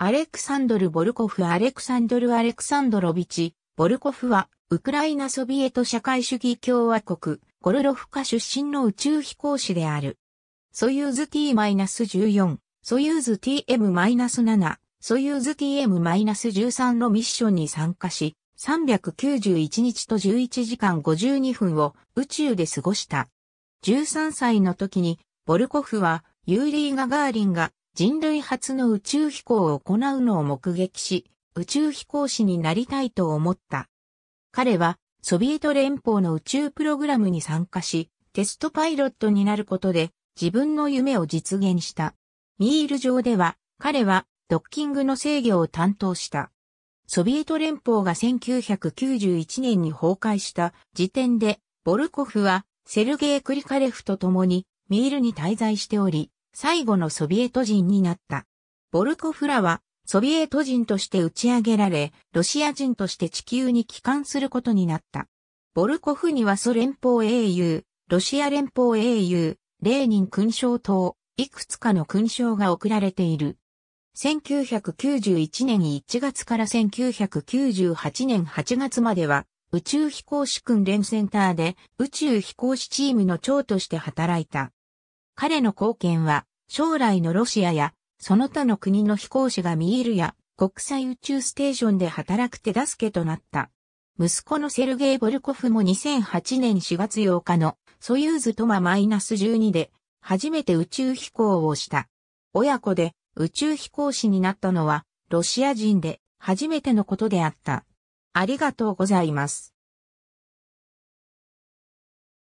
アレクサンドル・ボルコフ・アレクサンドル・アレクサンドロビチ、ボルコフは、ウクライナソビエト社会主義共和国、ゴルロフカ出身の宇宙飛行士である。ソユーズ T-14、ソユーズ TM-7、ソユーズ TM-13 のミッションに参加し、391日と11時間52分を宇宙で過ごした。13歳の時に、ボルコフは、ユーリー・ガガーリンが人類初の宇宙飛行を行うのを目撃し、宇宙飛行士になりたいと思った。彼は、ソビエト連邦の宇宙プログラムに参加し、テストパイロットになることで自分の夢を実現した。ミール上では、彼はドッキングの制御を担当した。ソビエト連邦が1991年に崩壊した時点で、ボルコフはセルゲイ・クリカレフと共にミールに滞在しており、最後のソビエト人になった。ボルコフラは、ソビエト人として打ち上げられ、ロシア人として地球に帰還することになった。ボルコフにはソ連邦英雄、ロシア連邦英雄、レーニン勲章等、いくつかの勲章が贈られている。1991年1月から1998年8月までは、宇宙飛行士訓練センターで宇宙飛行士チームの長として働いた。彼の貢献は、将来のロシアや、その他の国の飛行士がミールや国際宇宙ステーションで働く手助けとなった。息子のセルゲイ・ボルコフも2008年4月8日のソユーズトマ -12 で初めて宇宙飛行をした。親子で宇宙飛行士になったのはロシア人で初めてのことであった。ありがとうございます。